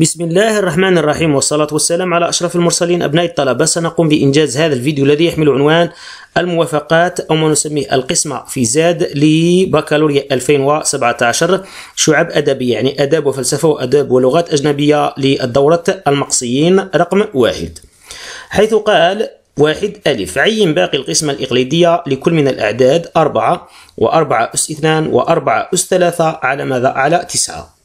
بسم الله الرحمن الرحيم والصلاة والسلام على أشرف المرسلين أبناء الطلبة سنقوم بإنجاز هذا الفيديو الذي يحمل عنوان الموافقات أو ما نسميه القسمة في زاد لبكالوريا 2017 شعب أدبي يعني أداب وفلسفة وأداب ولغات أجنبية للدورة المقصيين رقم واحد حيث قال واحد ألف عين باقي القسمة الإقليدية لكل من الأعداد أربعة وأربعة أس اثنان وأربعة أس ثلاثة على ماذا؟ على تسعة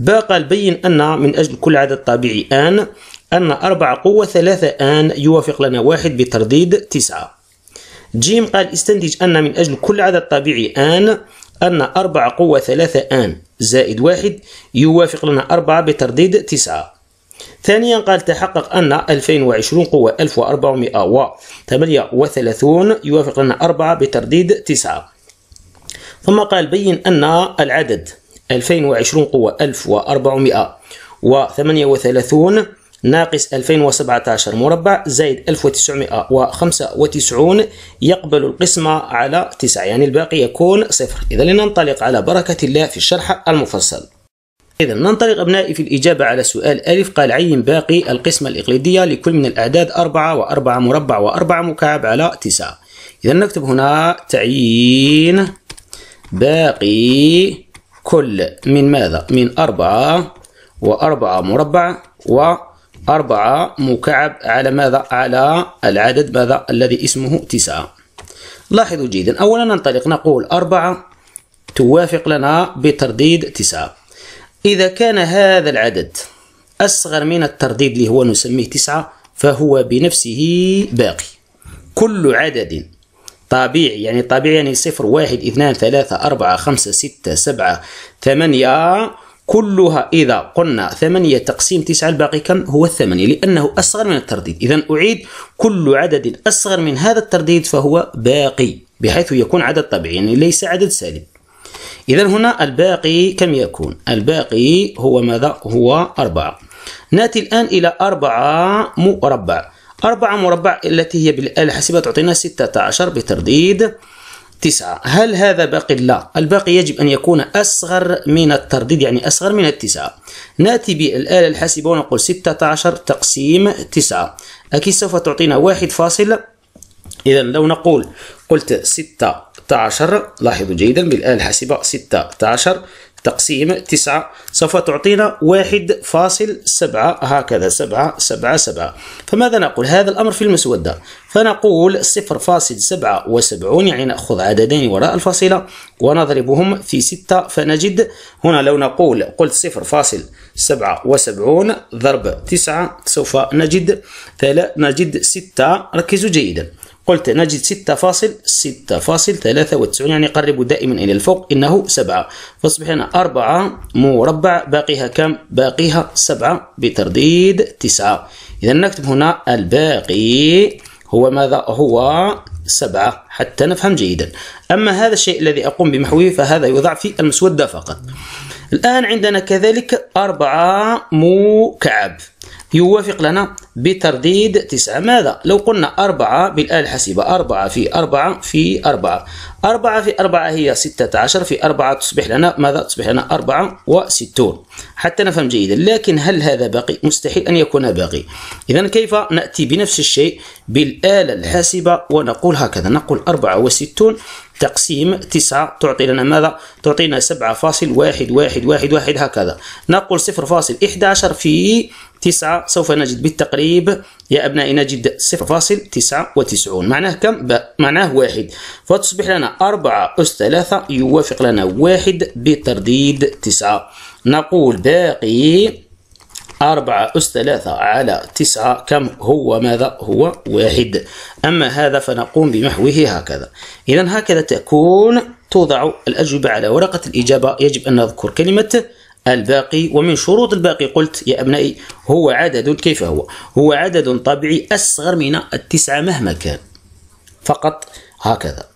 باقى البين أن من أجل كل عدد طبيعي آن أن أربع قوة ثلاثة آن يوافق لنا واحد بترديد تسعة جيم قال استنتج أن من أجل كل عدد طبيعي آن أن أربع قوة ثلاثة آن زائد واحد يوافق لنا أربعة بترديد تسعة ثانيا قال تحقق أن 2020 قوة 1438 يوافق لنا أربعة بترديد تسعة ثم قال بين أن العدد 2020 قوة 1438 ناقص 2017 مربع زائد 1995 يقبل القسمة على 9 يعني الباقي يكون صفر إذا لننطلق على بركة الله في الشرح المفصل إذا ننطلق أبنائي في الإجابة على سؤال ألف قال عين باقي القسمة الإقليدية لكل من الأعداد 4 و4 مربع و4 مكعب على 9 إذا نكتب هنا تعيين باقي كل من ماذا؟ من أربعة وأربعة مربع وأربعة مكعب على ماذا؟ على العدد ماذا؟ الذي اسمه تسعة لاحظوا جيدا أولا ننطلق نقول أربعة توافق لنا بترديد تسعة إذا كان هذا العدد أصغر من الترديد اللي هو نسميه تسعة فهو بنفسه باقي كل عدد طبيعي يعني طبيعي يعني صفر واحد اثنان ثلاثة أربعة خمسة ستة سبعة ثمانية كلها إذا قلنا ثمانية تقسيم تسعة الباقي كم هو الثمانية لأنه أصغر من الترديد إذا أعيد كل عدد أصغر من هذا الترديد فهو باقي بحيث يكون عدد طبيعي يعني ليس عدد سالب إذا هنا الباقي كم يكون الباقي هو ماذا هو أربعة نأتي الآن إلى أربعة مربع أربعة مربع التي هي بالآلة الحاسبة تعطينا ستة عشر بترديد تسعة هل هذا باقي؟ لا الباقي يجب أن يكون أصغر من الترديد يعني أصغر من التسعة نأتي بالآلة الحاسبة ونقول ستة عشر تقسيم تسعة أكيد سوف تعطينا واحد فاصل إذا لو نقول قلت ستة عشر لاحظوا جيدا بالآلة الحاسبة ستة عشر تقسيم تسعة سوف تعطينا واحد فاصل سبعة هكذا سبعة سبعة سبعة فماذا نقول هذا الأمر في المسودة فنقول صفر فاصل سبعة وسبعون يعني نأخذ عددين وراء الفاصلة ونضربهم في ستة فنجد هنا لو نقول قلت صفر فاصل سبعة وسبعون ضرب تسعة سوف نجد نجد ستة ركزوا جيدا قلت نجد 6.6.93 يعني قرب دائما إلى الفوق إنه 7 فاصبح هنا 4 مربع باقيها كم؟ باقيها 7 بترديد 9 إذا نكتب هنا الباقي هو ماذا؟ هو 7 حتى نفهم جيدا أما هذا الشيء الذي أقوم بمحوه فهذا يوضع في المسودة فقط الآن عندنا كذلك أربعة مكعب يوافق لنا بترديد تسعة ماذا؟ لو قلنا أربعة بالآلة الحاسبة أربعة في أربعة في أربعة أربعة في أربعة هي ستة عشر في أربعة تصبح لنا ماذا؟ تصبح لنا أربعة وستون حتى نفهم جيدا لكن هل هذا باقي؟ مستحيل أن يكون باقي إذا كيف نأتي بنفس الشيء بالآلة الحاسبة ونقول هكذا نقول أربعة وستون تقسيم 9 تعطي لنا ماذا؟ تعطينا 7.1111 هكذا نقول 0.11 في 9 سوف نجد بالتقريب يا أبنائي نجد 0.99 معناه كم؟ معناه واحد فتصبح لنا 4 أس 3 يوافق لنا واحد بترديد 9 نقول باقي أربعة أس ثلاثة على تسعة كم هو ماذا هو واحد أما هذا فنقوم بمحوه هكذا إذا هكذا تكون توضع الأجوبة على ورقة الإجابة يجب أن نذكر كلمة الباقي ومن شروط الباقي قلت يا أبنائي هو عدد كيف هو هو عدد طبيعي أصغر من التسعة مهما كان فقط هكذا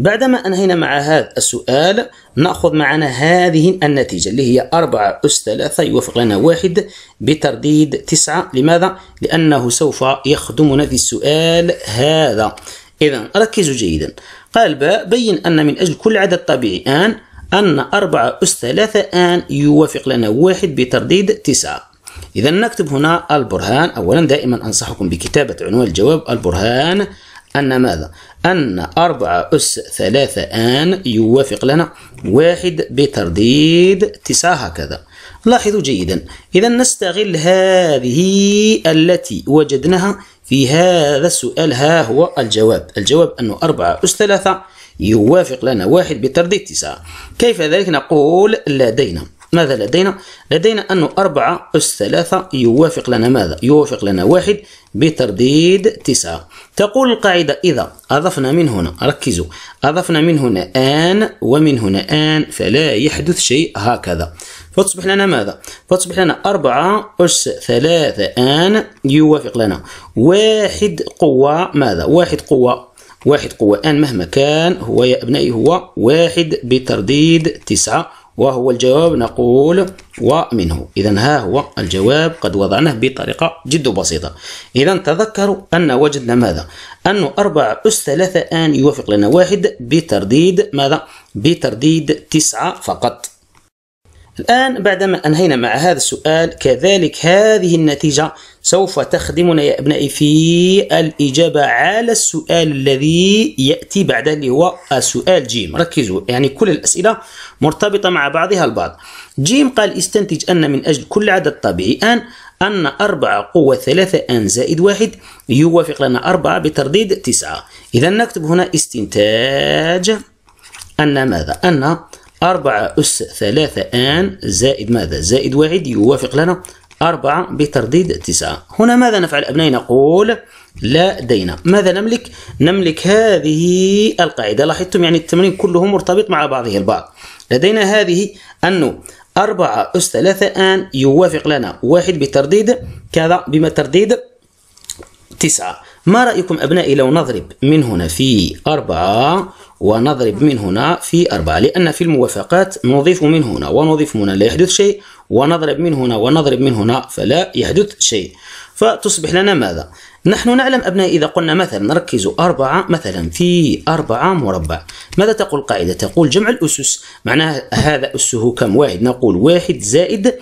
بعدما أنهينا مع هذا السؤال نأخذ معنا هذه النتيجة اللي هي 4 أس 3 يوافق لنا واحد بترديد 9 لماذا؟ لأنه سوف يخدمنا في السؤال هذا إذا ركزوا جيدا قال باء بين أن من أجل كل عدد طبيعي آن أن 4 أس 3 آن يوافق لنا واحد بترديد 9 إذا نكتب هنا البرهان أولا دائما أنصحكم بكتابة عنوان الجواب البرهان أن ماذا؟ أن أربعة أس ثلاثة آن يوافق لنا واحد بترديد تسعة هكذا لاحظوا جيدا إذا نستغل هذه التي وجدناها في هذا السؤال ها هو الجواب الجواب أنه أربعة أس ثلاثة يوافق لنا واحد بترديد تسعة كيف ذلك نقول لدينا ماذا لدينا؟ لدينا لدينا انه أربعة أس ثلاثة يوافق لنا ماذا؟ يوافق لنا واحد بترديد تسعة تقول القاعدة إذا أضفنا من هنا ركزوا أضفنا من هنا آن ومن هنا آن فلا يحدث شيء هكذا فتصبح لنا ماذا؟ فتصبح لنا أربعة أس ثلاثة آن يوافق لنا واحد قوة ماذا؟ واحد قوة واحد قوة آن مهما كان هو يا أبنائي هو واحد بترديد تسعة وهو الجواب نقول ومنه إذا ها هو الجواب قد وضعناه بطريقة جد بسيطة إذا تذكروا أن وجدنا ماذا أن أربع أس ثلاثة آن يوافق لنا واحد بترديد ماذا بترديد تسعة فقط الآن بعدما أنهينا مع هذا السؤال كذلك هذه النتيجة سوف تخدمنا يا أبنائي في الإجابة على السؤال الذي يأتي بعد اللي هو سؤال جيم ركزوا يعني كل الأسئلة مرتبطة مع بعضها البعض جيم قال استنتج أن من أجل كل عدد طبيعي أن أن أربعة قوة ثلاثة أن زائد واحد يوافق لنا أربعة بترديد تسعة إذا نكتب هنا استنتاج أن ماذا؟ أن أربعة أس ثلاثة آن زائد ماذا؟ زائد واحد يوافق لنا أربعة بترديد تسعة هنا ماذا نفعل أبنائي نقول لدينا ماذا نملك نملك هذه القاعدة لاحظتم يعني التمرين كله مرتبط مع بعضه البعض لدينا هذه أنه أربعة أس ثلاثة آن يوافق لنا واحد بترديد كذا بما ترديد تسعة ما رأيكم أبنائي لو نضرب من هنا في أربعة ونضرب من هنا في أربعة لأن في الموافقات نضيف من هنا ونضيف من هنا لا يحدث شيء ونضرب من هنا ونضرب من هنا فلا يحدث شيء فتصبح لنا ماذا؟ نحن نعلم أبنائي إذا قلنا مثلا نركز أربعة مثلا في أربعة مربع ماذا تقول القاعدة؟ تقول جمع الأسس معناها هذا أسه كم واحد نقول واحد زائد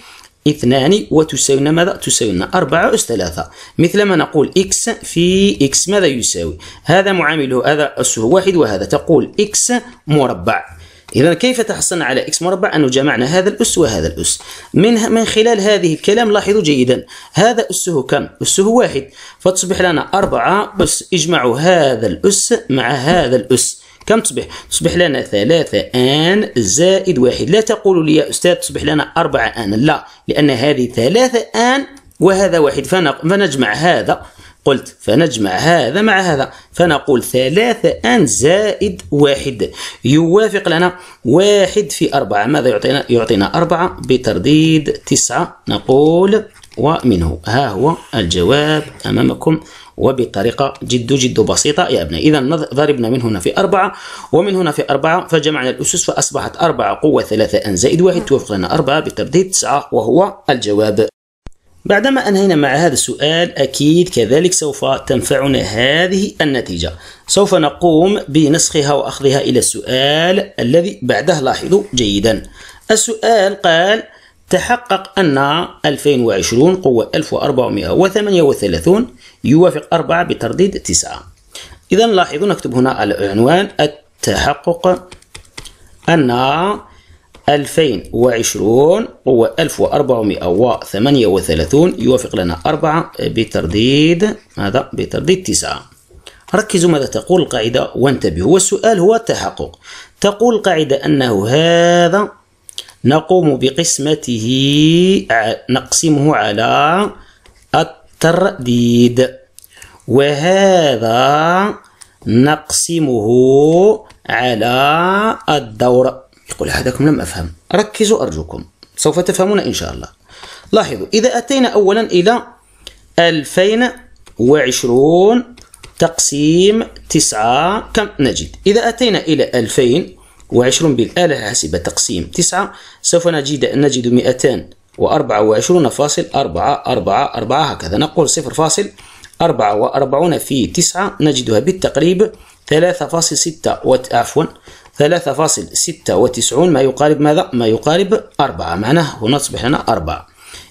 اثنان وتساوينا ماذا؟ تساوينا أربعة أس ثلاثة مثل ما نقول إكس في إكس ماذا يساوي؟ هذا معامله هذا أسه واحد وهذا تقول إكس مربع إذا كيف تحصلنا على إكس مربع أنه جمعنا هذا الأس وهذا الأس من من خلال هذه الكلام لاحظوا جيدا هذا أسه كم؟ أسه واحد فتصبح لنا أربعة أس اجمعوا هذا الأس مع هذا الأس كم تصبح؟ تصبح لنا ثلاثة آن زائد واحد لا تقولوا لي يا أستاذ تصبح لنا أربعة آن لا لأن هذه ثلاثة آن وهذا واحد فنجمع هذا قلت فنجمع هذا مع هذا فنقول ثلاثة أن زائد واحد يوافق لنا واحد في أربعة ماذا يعطينا؟ يعطينا أربعة بترديد تسعة نقول ومنه ها هو الجواب أمامكم وبطريقة جد جد بسيطة يا ابني إذا ضربنا من هنا في أربعة ومن هنا في أربعة فجمعنا الأسس فأصبحت أربعة قوة ثلاثة أن زائد واحد توافق لنا أربعة بترديد تسعة وهو الجواب بعدما أنهينا مع هذا السؤال أكيد كذلك سوف تنفعنا هذه النتيجة سوف نقوم بنسخها وأخذها إلى السؤال الذي بعده لاحظوا جيدا السؤال قال تحقق أن 2020 قوة 1438 يوافق 4 بترديد 9 إذا لاحظوا نكتب هنا العنوان التحقق أن 2020 هو 1438 يوافق لنا 4 بترديد ماذا بترديد 9 ركزوا ماذا تقول القاعدة وانتبهوا والسؤال هو التحقق تقول القاعدة أنه هذا نقوم بقسمته نقسمه على الترديد وهذا نقسمه على الدور يقول أحدكم لم أفهم ركزوا أرجوكم سوف تفهمون إن شاء الله لاحظوا إذا أتينا أولا إلى 2020 تقسيم 9 كم نجد إذا أتينا إلى 2020 بالآلة الحاسبة تقسيم 9 سوف نجد نجد 224.444 هكذا نقول 0.44 في 9 نجدها بالتقريب 3.6 عفوا 3.96 ما يقارب ماذا؟ ما يقارب 4 معناه هنا تصبح لنا 4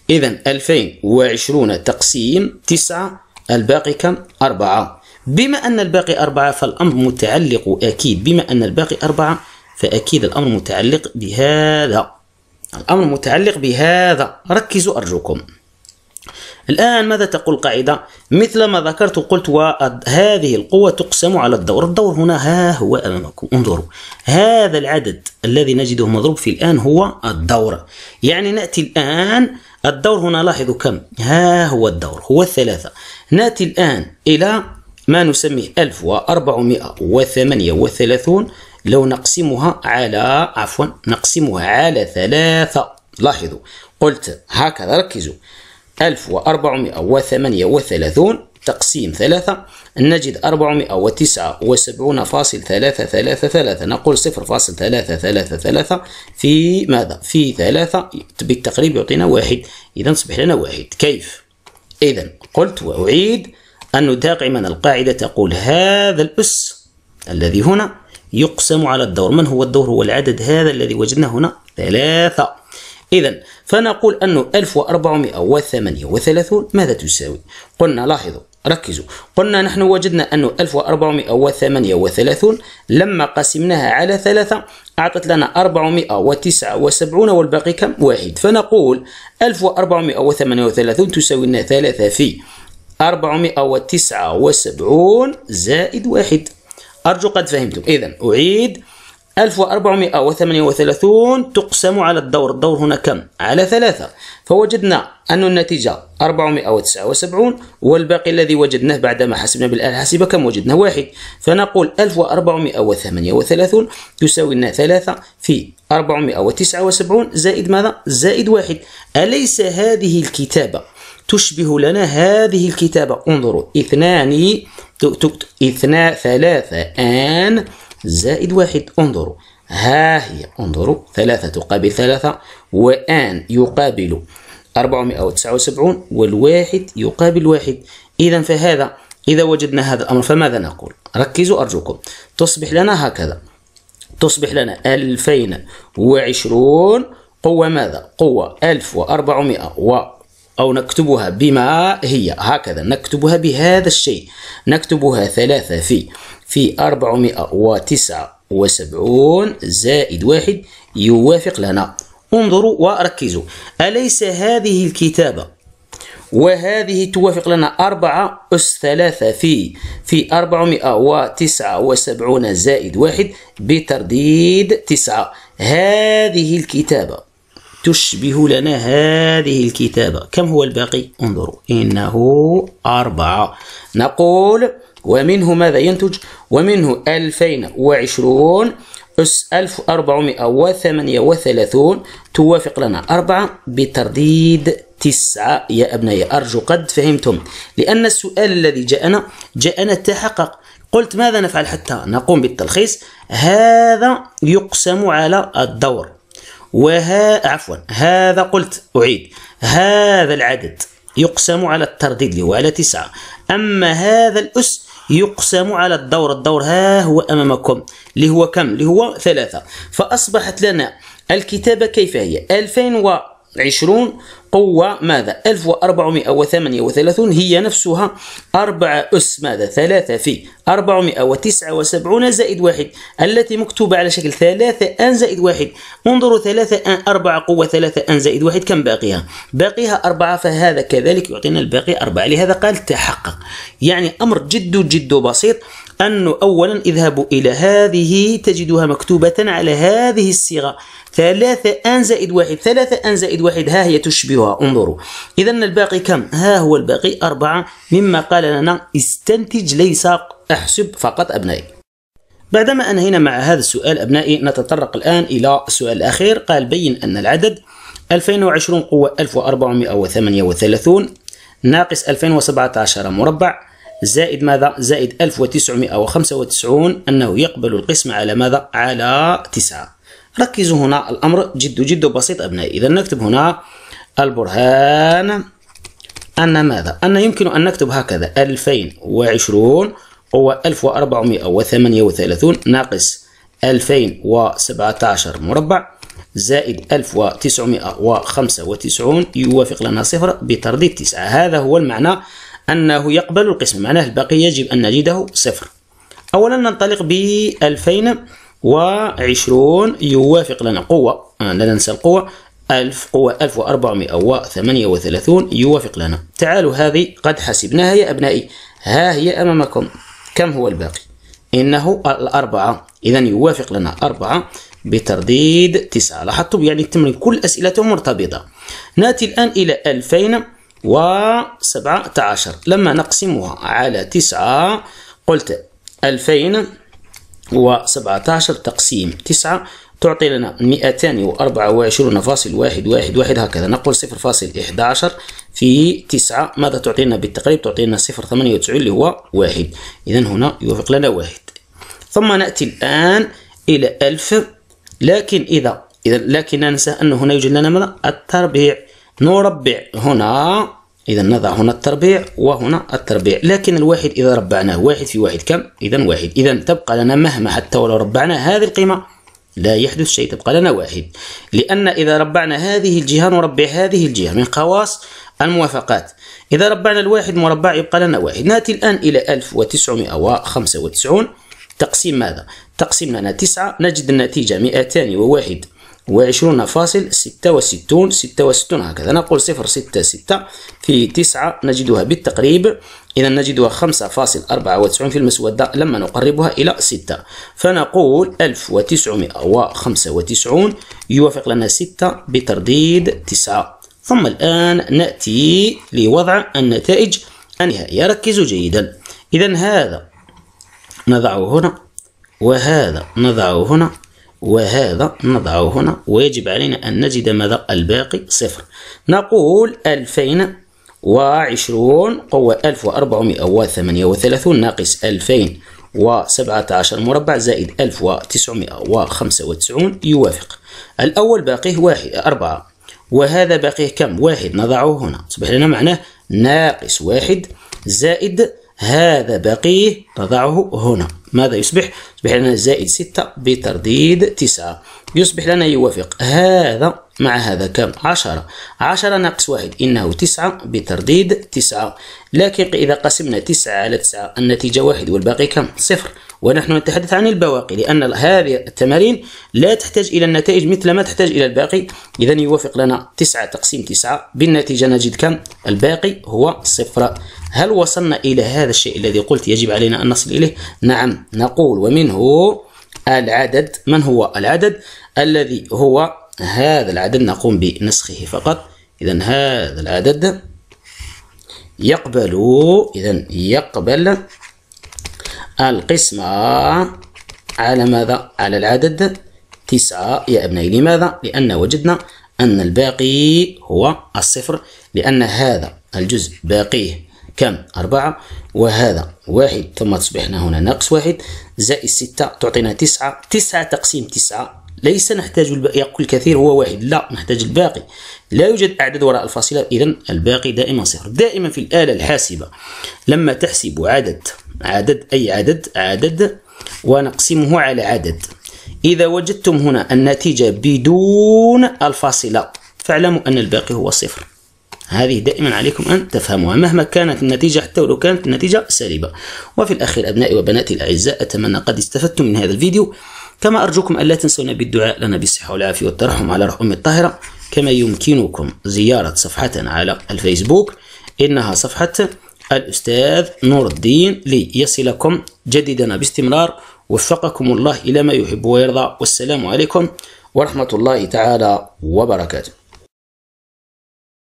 إذا 2020 تقسيم 9 الباقي كم؟ 4 بما أن الباقي 4 فالأمر متعلق أكيد بما أن الباقي 4 فأكيد الأمر متعلق بهذا الأمر متعلق بهذا ركزوا أرجوكم الآن ماذا تقول القاعدة؟ مثل ما ذكرت قلت وهذه القوة تقسم على الدور الدور هنا ها هو أمامكم انظروا هذا العدد الذي نجده مضروب في الآن هو الدور يعني نأتي الآن الدور هنا لاحظوا كم ها هو الدور هو الثلاثة نأتي الآن إلى ما نسميه 1438 لو نقسمها على عفوا نقسمها على ثلاثة لاحظوا قلت هكذا ركزوا 1438 تقسيم ثلاثة نجد 479.333 نقول 0.333 في ماذا؟ في ثلاثة بالتقريب يعطينا واحد إذا أصبح لنا واحد كيف؟ إذا قلت وأعيد أن دائما القاعدة تقول هذا الأس الذي هنا يقسم على الدور من هو الدور هو العدد هذا الذي وجدناه هنا ثلاثة إذا فنقول أنه 1438 ماذا تساوي قلنا لاحظوا ركزوا قلنا نحن وجدنا أنه 1438 لما قسمناها على ثلاثة أعطت لنا 479 والباقي كم واحد فنقول 1438 تساوي لنا ثلاثة في 479 زائد واحد أرجو قد فهمتم إذا أعيد 1438 تقسم على الدور الدور هنا كم؟ على ثلاثة فوجدنا أن النتيجة 479 والباقي الذي وجدناه بعدما حسبنا بالآلة الحاسبة كم وجدنا؟ واحد فنقول 1438 تساوي لنا ثلاثة في 479 زائد ماذا؟ زائد واحد أليس هذه الكتابة تشبه لنا هذه الكتابة انظروا اثنان اثنان ثلاثة آن زائد واحد انظروا ها هي انظروا ثلاثة تقابل ثلاثة وآن يقابل 479 والواحد يقابل واحد إذا فهذا إذا وجدنا هذا الأمر فماذا نقول ركزوا أرجوكم تصبح لنا هكذا تصبح لنا 2020 قوة ماذا قوة 1400 و أو نكتبها بما هي هكذا نكتبها بهذا الشيء نكتبها ثلاثة في في 479 زائد واحد يوافق لنا انظروا وركزوا أليس هذه الكتابة وهذه توافق لنا أربعة أس ثلاثة في في أربعمائة وتسعة وسبعون زائد واحد بترديد تسعة هذه الكتابة تشبه لنا هذه الكتابة كم هو الباقي؟ انظروا إنه أربعة نقول ومنه ماذا ينتج ومنه 2020 أس 1438 توافق لنا 4 بترديد 9 يا أبنائي أرجو قد فهمتم لأن السؤال الذي جاءنا جاءنا تحقق قلت ماذا نفعل حتى نقوم بالتلخيص هذا يقسم على الدور وها عفوا هذا قلت أعيد هذا العدد يقسم على الترديد اللي هو على تسعة أما هذا الأس يقسم على الدور الدور ها هو أمامكم اللي هو كم اللي هو ثلاثة فأصبحت لنا الكتابة كيف هي 2020 هو ماذا 1438 هي نفسها 4 أس ماذا 3 في 479 زائد 1 التي مكتوبة على شكل 3 أن زائد 1 انظروا 3 أن 4 قوة 3 أن زائد 1 كم باقيها باقيها 4 فهذا كذلك يعطينا الباقي 4 لهذا قال تحقق يعني أمر جد جد بسيط أنه أولا اذهبوا إلى هذه تجدها مكتوبة على هذه الصيغة ثلاثة أن زائد واحد ثلاثة أن زائد واحد ها هي تشبهها انظروا إذا الباقي كم ها هو الباقي أربعة مما قال لنا استنتج ليس أحسب فقط أبنائي بعدما أنهينا مع هذا السؤال أبنائي نتطرق الآن إلى السؤال الأخير قال بين أن العدد 2020 قوة 1438 ناقص 2017 مربع زائد ماذا زائد 1995 أنه يقبل القسم على ماذا على 9 ركزوا هنا الأمر جد جد بسيط أبنائي إذا نكتب هنا البرهان أن ماذا أن يمكن أن نكتب هكذا 2020 هو 1438 ناقص 2017 مربع زائد 1995 يوافق لنا صفر بترديد 9 هذا هو المعنى أنه يقبل القسم معناه الباقي يجب أن نجده صفر أولا ننطلق ب 2020 يوافق لنا قوة آه، لا ننسى القوة 1000 قوة 1438 يوافق لنا تعالوا هذه قد حسبناها يا أبنائي ها هي أمامكم كم هو الباقي إنه الأربعة إذا يوافق لنا أربعة بترديد تسعة لاحظتم يعني التمرين كل أسئلته مرتبطة نأتي الآن إلى 2000 و 17 لما نقسمها على 9 قلت 2017 تقسيم 9 تعطي لنا 224.111 هكذا نقول 0.11 في 9 ماذا تعطينا بالتقريب تعطينا 0.98 اللي هو 1 إذا هنا يوافق لنا 1 ثم نأتي الآن إلى 1000 لكن إذا إذا لكن لا ننسى أنه هنا يوجد لنا ماذا التربيع نربع هنا إذا نضع هنا التربيع وهنا التربيع لكن الواحد إذا ربعناه واحد في واحد كم؟ إذا واحد إذا تبقى لنا مهما حتى ولو ربعنا هذه القيمة لا يحدث شيء تبقى لنا واحد لأن إذا ربعنا هذه الجهة نربع هذه الجهة من خواص الموافقات إذا ربعنا الواحد مربع يبقى لنا واحد نأتي الآن إلى 1995 تقسيم ماذا؟ تقسيم لنا تسعة نجد النتيجة 201 وعشرون فاصل ستة وستون ستة وستون هكذا نقول صفر ستة ستة في 9 نجدها بالتقريب إذا نجدها 5.94 في المسودة لما نقربها إلى 6 فنقول 1995 يوافق لنا 6 بترديد 9 ثم الآن نأتي لوضع النتائج النهائية ركزوا جيدا إذا هذا نضعه هنا وهذا نضعه هنا وهذا نضعه هنا ويجب علينا أن نجد ماذا الباقي صفر نقول 2000 وعشرون قوة ألف وأربعمائة وثمانية وثلاثون ناقص ألفين وسبعة عشر مربع زائد ألف وتسعمائة وخمسة وتسعون يوافق الأول باقيه واحد أربعة وهذا باقيه كم واحد نضعه هنا صبح لنا معناه ناقص واحد زائد هذا باقيه نضعه هنا ماذا يصبح؟ يصبح لنا زائد 6 بترديد 9 يصبح لنا يوافق هذا مع هذا كم؟ 10 10 ناقص 1 إنه 9 بترديد 9 لكن إذا قسمنا 9 على 9 النتيجة 1 والباقي كم؟ صفر ونحن نتحدث عن البواقي لأن هذه التمارين لا تحتاج إلى النتائج مثل ما تحتاج إلى الباقي إذا يوافق لنا 9 تقسيم 9 بالنتيجة نجد كم؟ الباقي هو صفر هل وصلنا إلى هذا الشيء الذي قلت يجب علينا أن نصل إليه؟ نعم نقول ومنه العدد من هو العدد الذي هو هذا العدد نقوم بنسخه فقط إذا هذا العدد يقبل إذا يقبل القسمة على ماذا؟ على العدد تسعة يا أبنائي لماذا؟ لأن وجدنا أن الباقي هو الصفر لأن هذا الجزء باقيه كم أربعة وهذا واحد ثم تصبحنا هنا ناقص واحد زائد ستة تعطينا تسعة تسعة تقسيم تسعة ليس نحتاج الباقي يقول الكثير هو واحد لا نحتاج الباقي لا يوجد أعداد وراء الفاصلة إذا الباقي دائما صفر دائما في الآلة الحاسبة لما تحسب عدد عدد أي عدد عدد ونقسمه على عدد إذا وجدتم هنا النتيجة بدون الفاصلة فاعلموا أن الباقي هو صفر هذه دائما عليكم أن تفهموها مهما كانت النتيجة حتى ولو كانت النتيجة سالبة وفي الأخير أبنائي وبناتي الأعزاء أتمنى قد استفدتم من هذا الفيديو كما أرجوكم ألا تنسونا بالدعاء لنا بالصحة والعافية والترحم على رحم الطاهرة كما يمكنكم زيارة صفحتنا على الفيسبوك إنها صفحة الأستاذ نور الدين ليصلكم جديدنا باستمرار وفقكم الله إلى ما يحب ويرضى والسلام عليكم ورحمة الله تعالى وبركاته